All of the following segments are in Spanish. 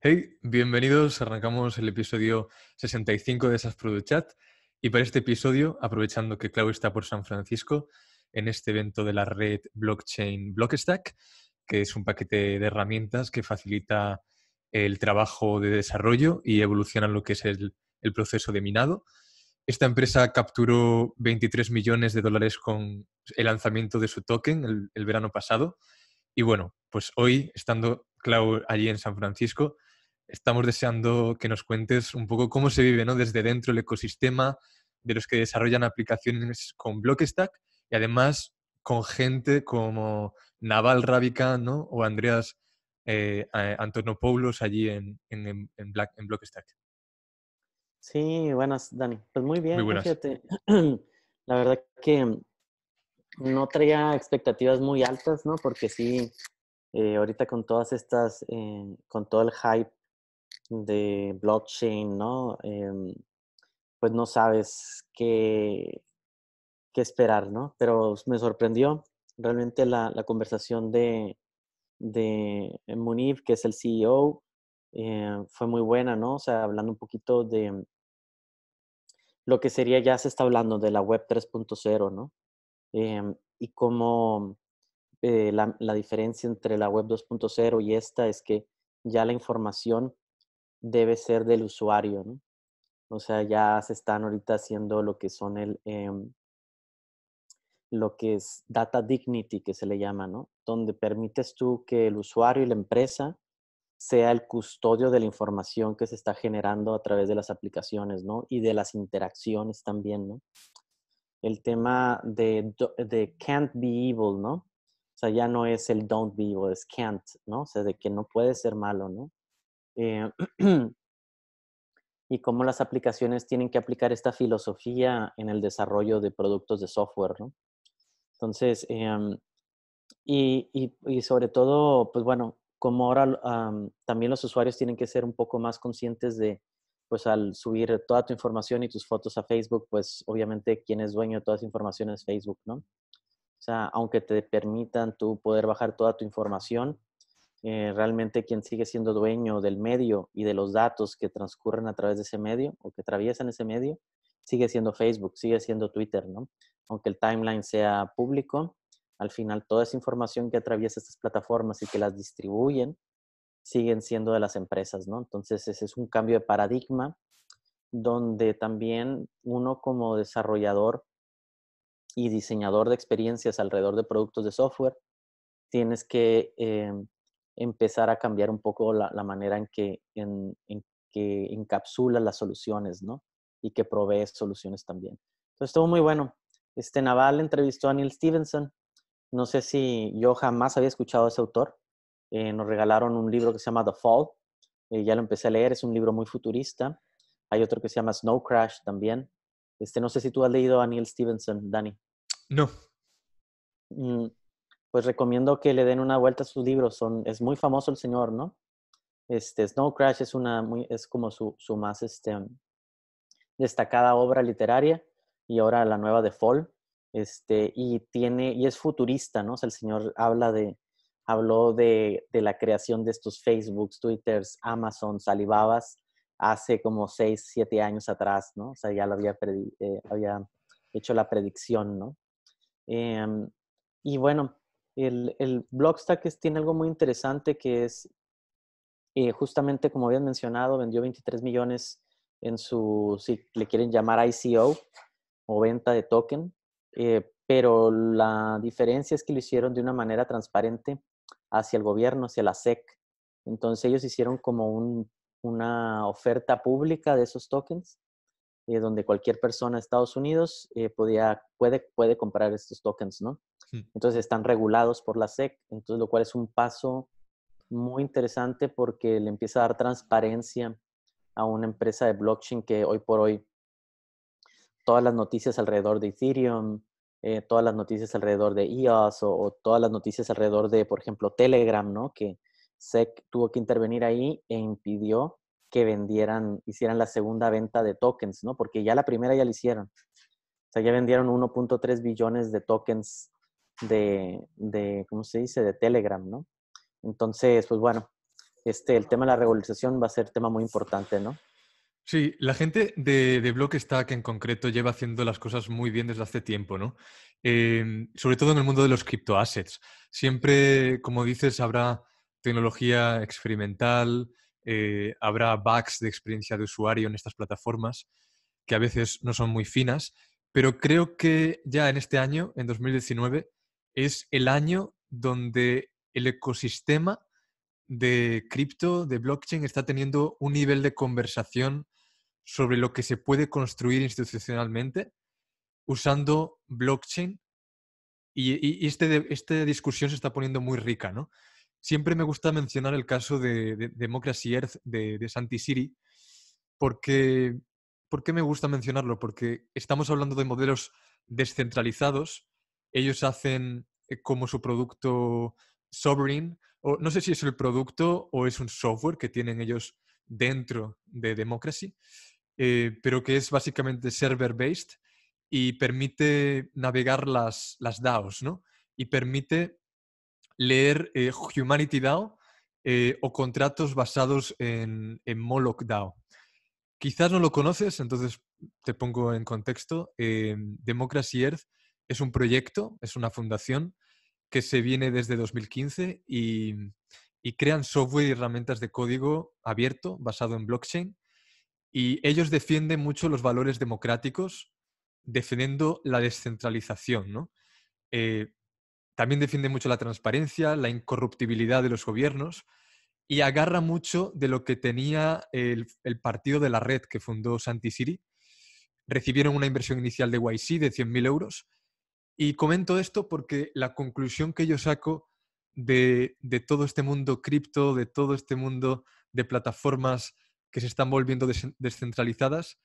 Hey, bienvenidos. Arrancamos el episodio 65 de Esas Product Chat. Y para este episodio, aprovechando que Clau está por San Francisco en este evento de la red blockchain Blockstack, que es un paquete de herramientas que facilita el trabajo de desarrollo y evoluciona lo que es el, proceso de minado. Esta empresa capturó 23 millones de dólares con el lanzamiento de su token el, el verano pasado. Y bueno, pues hoy, estando Clau allí en San Francisco, estamos deseando que nos cuentes un poco cómo se vive ¿no? desde dentro el ecosistema de los que desarrollan aplicaciones con Blockstack y además con gente como Naval Rabica o Andreas eh, Antonopoulos allí en, en, en, Black, en, Blockstack. Sí, buenas, Dani. Pues muy bien, fíjate. La verdad que no traía expectativas muy altas, ¿no? Porque sí, eh, ahorita con todas estas, eh, con todo el hype de blockchain, ¿no? Em, pues no sabes qué, qué, esperar, ¿no? Pero me sorprendió realmente la, la conversación de, de Munif, que es el CEO, eh, fue muy buena, ¿no? O sea, hablando un poquito de lo que sería, ya se está hablando de la web 3.0, ¿no? Em, y cómo eh, la, la, diferencia entre la web 2.0 y esta es que ya la información debe ser del usuario, ¿no? O sea, ya se están ahorita haciendo lo que son el, em, lo que es data dignity, que se le llama, ¿no? Donde permites tú que el usuario y la empresa sea el custodio de la información que se está generando a través de las aplicaciones, ¿no? Y de las interacciones también, ¿no? El tema de, de can't be evil, ¿no? O sea, ya no es el don't be evil, es can't, ¿no? O sea, de que no puede ser malo, ¿no? Eh, y cómo las aplicaciones tienen que aplicar esta filosofía en el desarrollo de productos de software, ¿no? Entonces, em, y, sobre todo, pues bueno, como ahora también los usuarios tienen que ser un poco más conscientes de, pues al subir toda tu información y tus fotos a Facebook, pues obviamente quien es dueño de toda esa información es Facebook, ¿no? O sea, aunque te permitan tú poder bajar toda tu información, eh, realmente quien sigue siendo dueño del medio y de los datos que transcurren a través de ese medio o que atraviesan ese medio, sigue siendo Facebook, sigue siendo Twitter, ¿no? Aunque el timeline sea público, al final toda esa información que atraviesa estas plataformas y que las distribuyen siguen siendo de las empresas, ¿no? Entonces ese es un cambio de paradigma donde también uno como desarrollador y diseñador de experiencias alrededor de productos de software, tienes que em, empezar a cambiar un poco la, manera en que, en, que encapsula las soluciones, ¿no? Y que provee soluciones también. Entonces, estuvo muy bueno. Este Naval entrevistó a Neil Stevenson. No sé si yo jamás había escuchado a ese autor. Eh, nos regalaron un libro que se llama The Fall. Eh, ya lo empecé a leer. Es un libro muy futurista. Hay otro que se llama Snow Crash también. Este, no sé si tú has leído a Neil Stevenson, Dani. No. Mm, pues recomiendo que le den una vuelta a sus libros. Son, es muy famoso el señor, ¿no? Este, Snow Crash es, una muy, es como su, su más este, mm, destacada obra literaria y ahora la nueva de Fall. Este, y, tiene, y es futurista, ¿no? O sea, el señor habla de, habló de, la creación de estos Facebooks, Twitters, Amazon, Alibabas, hace como seis siete años atrás, ¿no? O sea, ya lo había, eh, había hecho la predicción, ¿no? Em, y bueno, el, el Blockstack tiene algo muy interesante que es eh, justamente, como habían mencionado, vendió 23 millones en su, si le quieren llamar ICO o venta de token, eh, pero la diferencia es que lo hicieron de una manera transparente hacia el gobierno, hacia la SEC. Entonces ellos hicieron como un, una oferta pública de esos tokens, eh, donde cualquier persona de Estados Unidos podía, puede, puede comprar estos tokens, ¿no? Entonces están regulados por la SEC, entonces lo cual es un paso muy interesante porque le empieza a dar transparencia a una empresa de blockchain que hoy por hoy todas las noticias alrededor de Ethereum, eh, todas las noticias alrededor de EOS o, todas las noticias alrededor de, por ejemplo, Telegram, ¿no? Que SEC tuvo que intervenir ahí e impidió que vendieran, hicieran la segunda venta de tokens, ¿no? Porque ya la primera ya la hicieron. O sea, ya vendieron 1.3 billones de tokens de, ¿cómo se dice?, de Telegram, ¿no? Entonces, pues bueno, este, el tema de la regularización va a ser tema muy importante, ¿no? Sí, la gente de, de Blockstack en concreto lleva haciendo las cosas muy bien desde hace tiempo, ¿no? Em, sobre todo en el mundo de los criptoassets. Siempre, como dices, habrá tecnología experimental, eh, habrá bugs de experiencia de usuario en estas plataformas que a veces no son muy finas, pero creo que ya en este año, en 2019, es el año donde el ecosistema de cripto, de blockchain, está teniendo un nivel de conversación sobre lo que se puede construir institucionalmente usando blockchain. Y, este esta discusión se está poniendo muy rica, ¿no? Siempre me gusta mencionar el caso de, Democracy Earth, de, de Santi Siri, porque ¿Por qué me gusta mencionarlo? Porque estamos hablando de modelos descentralizados ellos hacen eh, como su producto Sovereign, o no sé si es el producto o es un software que tienen ellos dentro de Democracy, eh, pero que es básicamente server-based y permite navegar las, DAOs, ¿no? Y permite leer eh, Humanity DAO o contratos basados en Moloch DAO. Quizás no lo conoces, entonces te pongo en contexto. Democracy Earth es un proyecto, es una fundación que se viene desde 2015 y, crean software y herramientas de código abierto basado en blockchain. Y ellos defienden mucho los valores democráticos, defendiendo la descentralización. Eh, también defienden mucho la transparencia, la incorruptibilidad de los gobiernos y agarra mucho de lo que tenía el, partido de la red que fundó Santi City. Recibieron una inversión inicial de YC de 100.000 euros y comento esto porque la conclusión que yo saco de, todo este mundo cripto, de todo este mundo de plataformas que se están volviendo descentralizadas,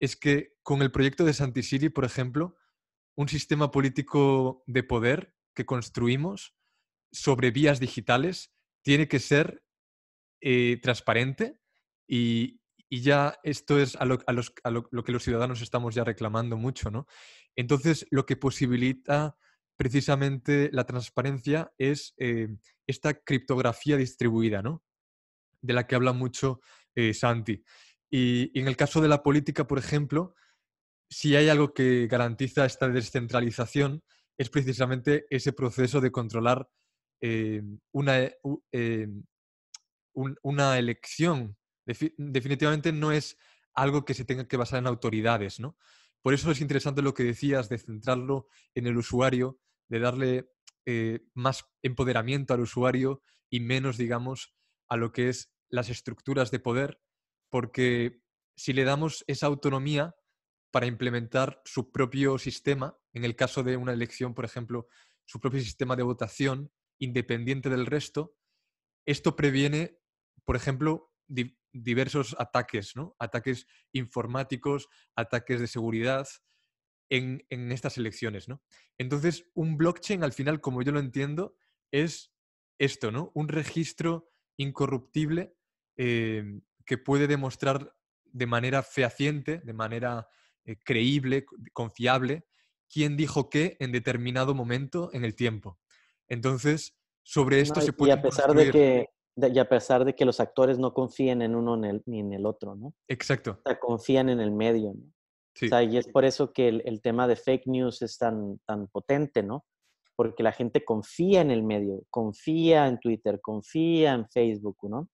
es que con el proyecto de Santisiri, por ejemplo, un sistema político de poder que construimos sobre vías digitales tiene que ser eh, transparente y, y ya esto es a, lo, que los ciudadanos estamos ya reclamando mucho, Entonces, lo que posibilita precisamente la transparencia es eh, esta criptografía distribuida, ¿no? De la que habla mucho eh, Santi. Y, en el caso de la política, por ejemplo, si hay algo que garantiza esta descentralización, es precisamente ese proceso de controlar eh, una, elección definitivamente no es algo que se tenga que basar en autoridades, ¿no? Por eso es interesante lo que decías de centrarlo en el usuario, de darle eh, más empoderamiento al usuario y menos, digamos, a lo que es las estructuras de poder, porque si le damos esa autonomía para implementar su propio sistema, en el caso de una elección, por ejemplo, su propio sistema de votación independiente del resto, esto previene, por ejemplo, diversos ataques, ¿no? Ataques informáticos, ataques de seguridad en, estas elecciones, ¿no? Entonces, un blockchain, al final, como yo lo entiendo, es esto, ¿no? Un registro incorruptible eh, que puede demostrar de manera fehaciente, de manera eh, creíble, confiable, quién dijo qué en determinado momento en el tiempo. Entonces, sobre esto se puede... Y a pesar de que y a pesar de que los actores no confíen en uno ni en el otro, ¿no? Exacto. O sea, confían en el medio, ¿no? Sí. O sea, y es por eso que el, tema de fake news es tan, tan potente, ¿no? Porque la gente confía en el medio, confía en Twitter, confía en Facebook, ¿no?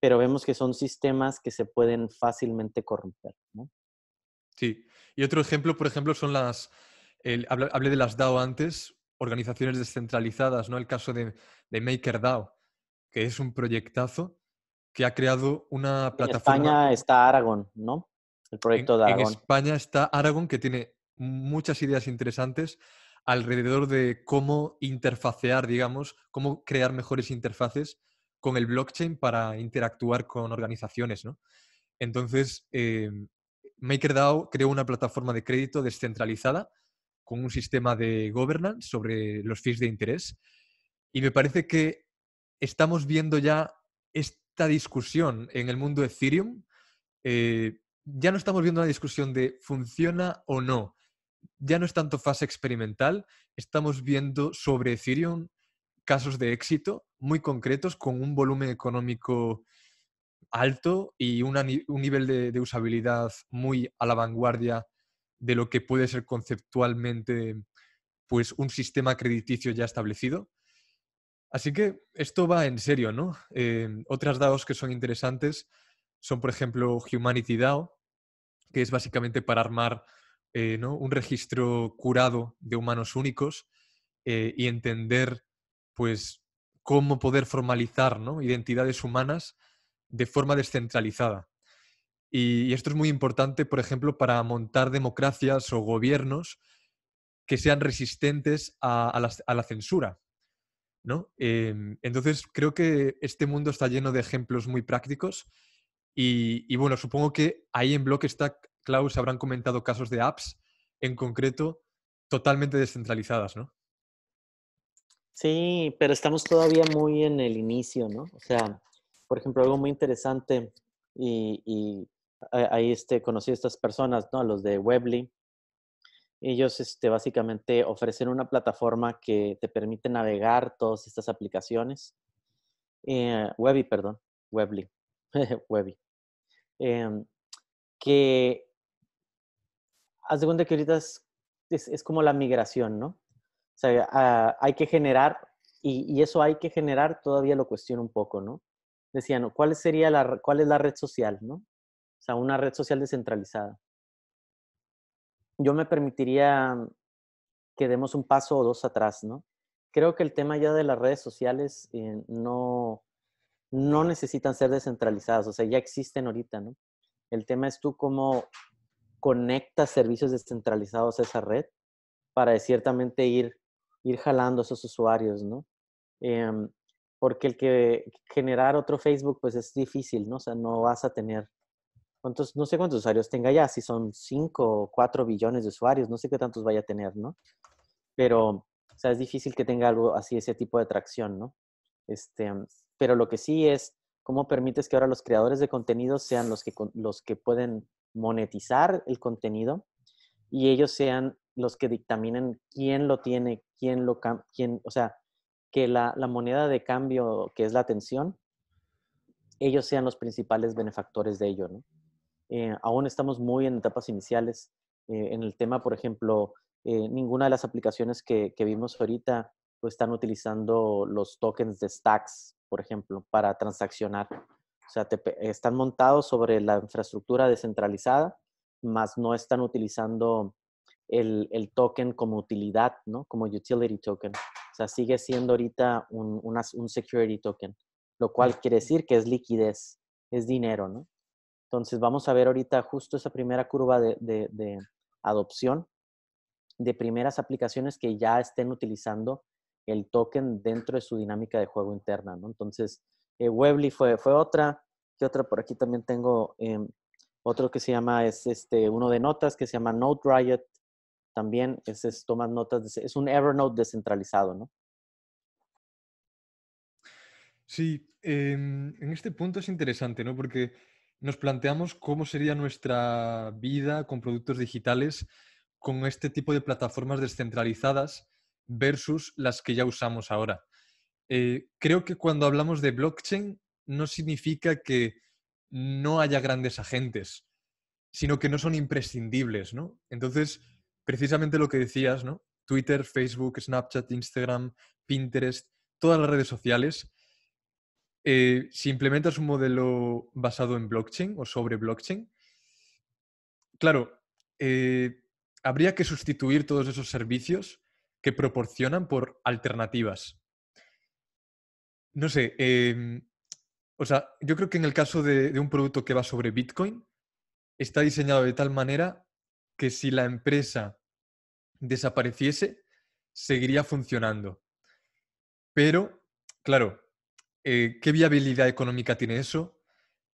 Pero vemos que son sistemas que se pueden fácilmente corromper, ¿no? Sí. Y otro ejemplo, por ejemplo, son las... hablé, de las DAO antes, organizaciones descentralizadas, ¿no? El caso de, de MakerDAO es un proyectazo que ha creado una plataforma. En España está Aragón, ¿no? El proyecto de Aragón. En España está Aragón, que tiene muchas ideas interesantes alrededor de cómo interfacear, digamos, cómo crear mejores interfaces con el blockchain para interactuar con organizaciones, ¿no? Entonces, eh, MakerDAO creó una plataforma de crédito descentralizada con un sistema de governance sobre los fees de interés. Y me parece que estamos viendo ya esta discusión en el mundo Ethereum. Eh, ya no estamos viendo una discusión de funciona o no. Ya no es tanto fase experimental, estamos viendo sobre Ethereum casos de éxito muy concretos con un volumen económico alto y un nivel de, de, usabilidad muy a la vanguardia de lo que puede ser conceptualmente pues, un sistema crediticio ya establecido. Así que esto va en serio, ¿no? otras DAOs que son interesantes son, por ejemplo, Humanity DAO, que es básicamente para armar eh, un registro curado de humanos únicos eh, y entender pues, cómo poder formalizar identidades humanas de forma descentralizada. Y, esto es muy importante, por ejemplo, para montar democracias o gobiernos que sean resistentes a la censura, Em, entonces, creo que este mundo está lleno de ejemplos muy prácticos y, bueno, supongo que ahí en Blockstack, Klaus, habrán comentado casos de apps en concreto totalmente descentralizadas, ¿no? Sí, pero estamos todavía muy en el inicio, ¿no? O sea, por ejemplo, algo muy interesante y, eh, ahí este, conocí a estas personas, ¿no? A Los de Webly, ellos este, básicamente ofrecen una plataforma que te permite navegar todas estas aplicaciones. Eh, Webby, perdón, Webly, Webby. Em, que haz de cuenta que ahorita es, como la migración, ¿no? O sea, ah, hay que generar, y, eso hay que generar todavía lo cuestiono un poco, ¿no? Decían, ¿cuál sería la, cuál es la red social, no? O sea, una red social descentralizada yo me permitiría mm, que demos un paso o dos atrás, ¿no? Creo que el tema ya de las redes sociales eh, no, no necesitan ser descentralizadas, o sea, ya existen ahorita, ¿no? El tema es tú cómo conectas servicios descentralizados a esa red para eh, ciertamente ir, ir jalando a esos usuarios, ¿no? Em, porque el que generar otro Facebook, pues es difícil, ¿no? O sea, no vas a tener no sé cuántos usuarios tenga ya, si son 5 o 4 billones de usuarios, no sé qué tantos vaya a tener, ¿no? Pero, o sea, es difícil que tenga algo así, ese tipo de atracción, ¿no? Este, pero lo que sí es, ¿cómo permites que ahora los creadores de contenido sean los que, los que pueden monetizar el contenido y ellos sean los que dictaminen quién lo tiene, quién lo quién, o sea, que la, moneda de cambio que es la atención, ellos sean los principales benefactores de ello, ¿no? Eh, aún estamos muy en etapas iniciales. Eh, en el tema, por ejemplo, eh, ninguna de las aplicaciones que, vimos ahorita pues, están utilizando los tokens de Stacks, por ejemplo, para transaccionar. O sea, están montados sobre la infraestructura descentralizada, más no están utilizando el, token como utilidad, ¿no? Como utility token. O sea, sigue siendo ahorita un, un security token, lo cual quiere decir que es liquidez, es dinero, ¿no? Entonces vamos a ver ahorita justo esa primera curva de, adopción de primeras aplicaciones que ya estén utilizando el token dentro de su dinámica de juego interna, ¿no? Entonces, eh, Webly fue, fue otra, que otra por aquí también tengo em, otro que se llama, es este, uno de notas que se llama Note Riot, también es, es notas, es un Evernote descentralizado, ¿no? Sí, em, en este punto es interesante, ¿no? Porque nos planteamos cómo sería nuestra vida con productos digitales con este tipo de plataformas descentralizadas versus las que ya usamos ahora. Eh, creo que cuando hablamos de blockchain no significa que no haya grandes agentes, sino que no son imprescindibles, Entonces, precisamente lo que decías, ¿no? Twitter, Facebook, Snapchat, Instagram, Pinterest, todas las redes sociales eh, si implementas un modelo basado en blockchain o sobre blockchain, claro, eh, habría que sustituir todos esos servicios que proporcionan por alternativas. No sé, em, o sea, yo creo que en el caso de un producto que va sobre Bitcoin, está diseñado de tal manera que si la empresa desapareciese, seguiría funcionando. Pero, claro, eh, ¿qué viabilidad económica tiene eso?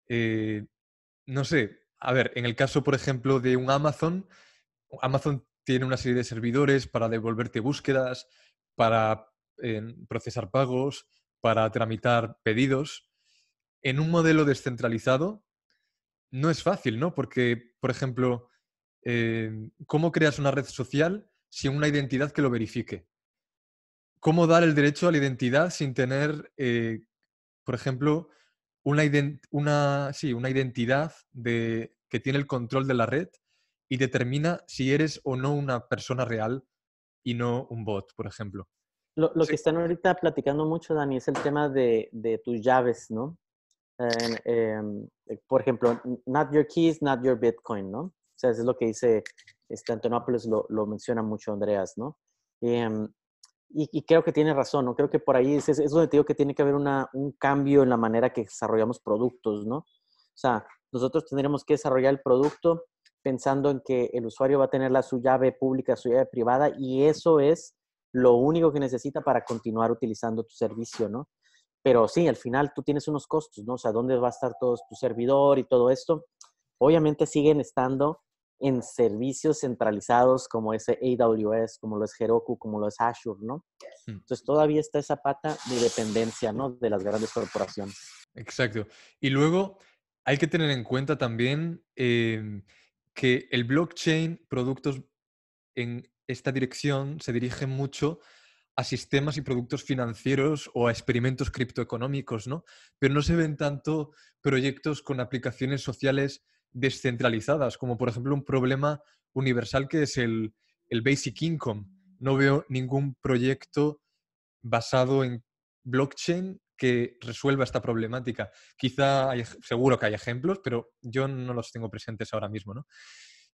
Eh, no sé, a ver, en el caso, por ejemplo, de un Amazon, Amazon tiene una serie de servidores para devolverte búsquedas, para em, procesar pagos, para tramitar pedidos. En un modelo descentralizado no es fácil, ¿no? Porque, por ejemplo, em, ¿cómo creas una red social sin una identidad que lo verifique? ¿Cómo dar el derecho a la identidad sin tener eh, por ejemplo, una, una, sí, una identidad de, que tiene el control de la red y determina si eres o no una persona real y no un bot, por ejemplo. Lo, lo que están ahorita platicando mucho, Dani, es el tema de, de tus llaves, ¿no? Em, eh, por ejemplo, not your keys, not your Bitcoin, ¿no? O sea, es lo que dice este Antonopoulos, lo, lo menciona mucho Andreas, ¿no? Eh, y, creo que tiene razón, ¿no? Creo que por ahí es, es donde te digo que tiene que haber una, un cambio en la manera que desarrollamos productos, ¿no? O sea, nosotros tendremos que desarrollar el producto pensando en que el usuario va a tener la su llave pública, su llave privada, y eso es lo único que necesita para continuar utilizando tu servicio, ¿no? Pero sí, al final tú tienes unos costos, ¿no? O sea, ¿dónde va a estar todo tu servidor y todo esto? Obviamente siguen estando en servicios centralizados como ese AWS, como lo es Heroku, como lo es Azure, ¿no? Mm. Entonces todavía está esa pata de dependencia, ¿no? De las grandes corporaciones. Exacto. Y luego hay que tener en cuenta también em, que el blockchain, productos en esta dirección, se dirigen mucho a sistemas y productos financieros o a experimentos criptoeconómicos, ¿no? Pero no se ven tanto proyectos con aplicaciones sociales descentralizadas, como por ejemplo un problema universal que es el, basic income. No veo ningún proyecto basado en blockchain que resuelva esta problemática. Quizá seguro que hay ejemplos, pero yo no los tengo presentes ahora mismo,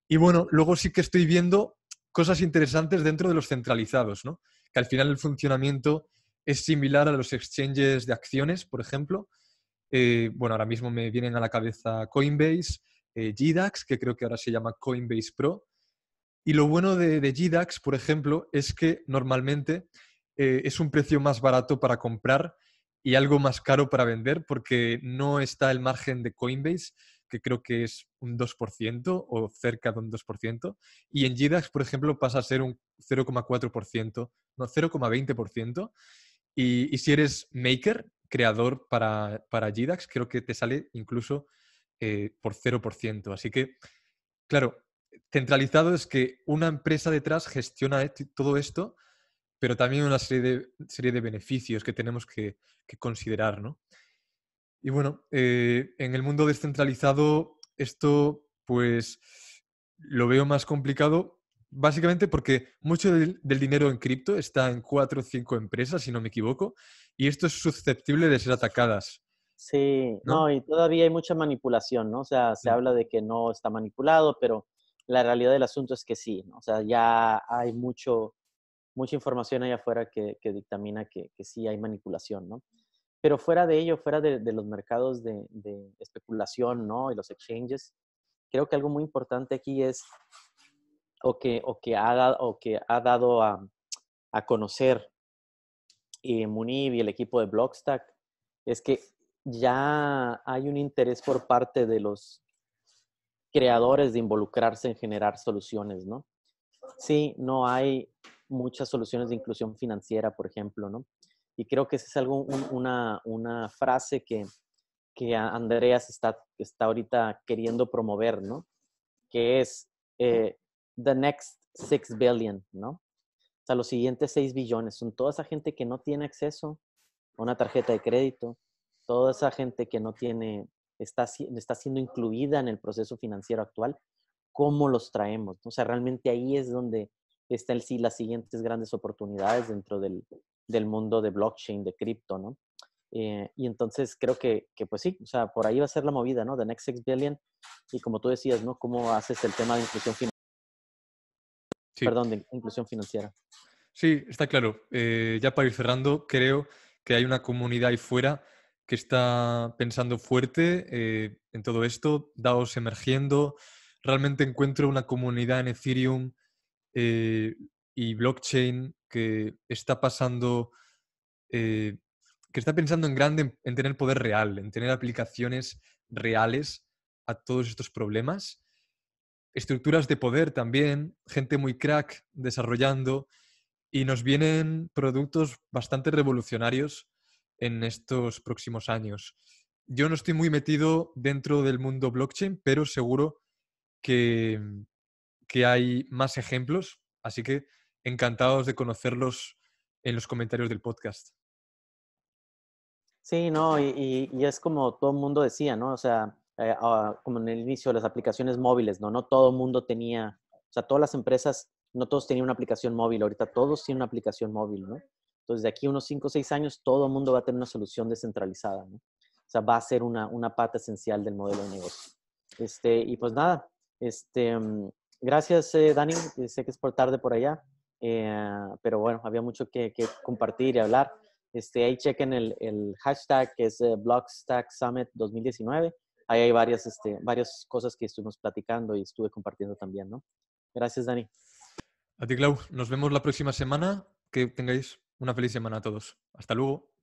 Y bueno, luego sí que estoy viendo cosas interesantes dentro de los centralizados, ¿no? Que al final el funcionamiento es similar a los exchanges de acciones, por ejemplo. Eh, bueno, ahora mismo me vienen a la cabeza Coinbase, eh, GDAX, que creo que ahora se llama Coinbase Pro. Y lo bueno de, GDAX, por ejemplo, es que normalmente eh, es un precio más barato para comprar y algo más caro para vender porque no está el margen de Coinbase, que creo que es un 2% o cerca de un 2%. Y en GDAX, por ejemplo, pasa a ser un 0,4%, no 0,20%. Y, si eres maker, creador para, para GDAX, creo que te sale incluso eh, por 0%. Así que, claro, centralizado es que una empresa detrás gestiona todo esto, pero también una serie de, beneficios que tenemos que, considerar, ¿no? Y bueno, eh, en el mundo descentralizado esto pues lo veo más complicado básicamente porque mucho del, del dinero en cripto está en cuatro o cinco empresas, si no me equivoco, y esto es susceptible de ser atacadas. Sí, ¿no? y todavía hay mucha manipulación, ¿no? O sea, se habla de que no está manipulado, pero la realidad del asunto es que sí, ¿no? O sea, ya hay mucho, mucha información allá afuera que, dictamina que, sí hay manipulación, ¿no? Pero fuera de ello, fuera de, los mercados de, especulación, ¿no? Y los exchanges, creo que algo muy importante aquí es, o que, o que, ha, dado, o que ha dado a, conocer eh, Munib y el equipo de Blockstack, es que ya hay un interés por parte de los creadores de involucrarse en generar soluciones, ¿no? Sí, no hay muchas soluciones de inclusión financiera, por ejemplo, ¿no? Y creo que esa es algo, una, frase que, Andreas está, ahorita queriendo promover, ¿no? Que es eh, the next six billion, ¿no? O sea, los siguientes seis billones son toda esa gente que no tiene acceso a una tarjeta de crédito, toda esa gente que no tiene, está, está siendo incluida en el proceso financiero actual, ¿cómo los traemos? O sea, realmente ahí es donde están las siguientes grandes oportunidades dentro del, mundo de blockchain, de cripto, ¿no? Eh, y entonces creo que, que, pues sí, o sea, por ahí va a ser la movida, ¿no? The Next Billion. Y como tú decías, ¿no? ¿Cómo haces el tema de inclusión financiera? Sí. Perdón, de inclusión financiera. Sí, está claro. Eh, ya para ir cerrando, creo que hay una comunidad ahí fuera que está pensando fuerte eh, en todo esto, DAOs emergiendo. Realmente encuentro una comunidad en Ethereum eh, y blockchain que está pasando, eh, que está pensando en grande, en, tener poder real, en tener aplicaciones reales a todos estos problemas. Estructuras de poder también, gente muy crack desarrollando y nos vienen productos bastante revolucionarios en estos próximos años. Yo no estoy muy metido dentro del mundo blockchain, pero seguro que, que hay más ejemplos, así que encantados de conocerlos en los comentarios del podcast. Sí, no, y, es como todo el mundo decía, ¿no? O sea, eh, ah, como en el inicio, las aplicaciones móviles, ¿no? No todo el mundo tenía, o sea, todas las empresas, no todos tenían una aplicación móvil, ahorita todos tienen una aplicación móvil, ¿no? Entonces, de aquí a unos 5 o 6 años, todo el mundo va a tener una solución descentralizada. ¿no? O sea, va a ser una, una, pata esencial del modelo de negocio. Este, y pues nada, este, mm, gracias eh, Dani, eh, sé que es por tarde por allá, eh, pero bueno, había mucho que, compartir y hablar. Este, ahí chequen el, el hashtag que es eh, Blockstack Summit 2019. Ahí hay varias, este, varias cosas que estuvimos platicando y estuve compartiendo también, ¿no? Gracias, Dani. A ti, Clau. Nos vemos la próxima semana. Que tengáis una feliz semana a todos. Hasta luego.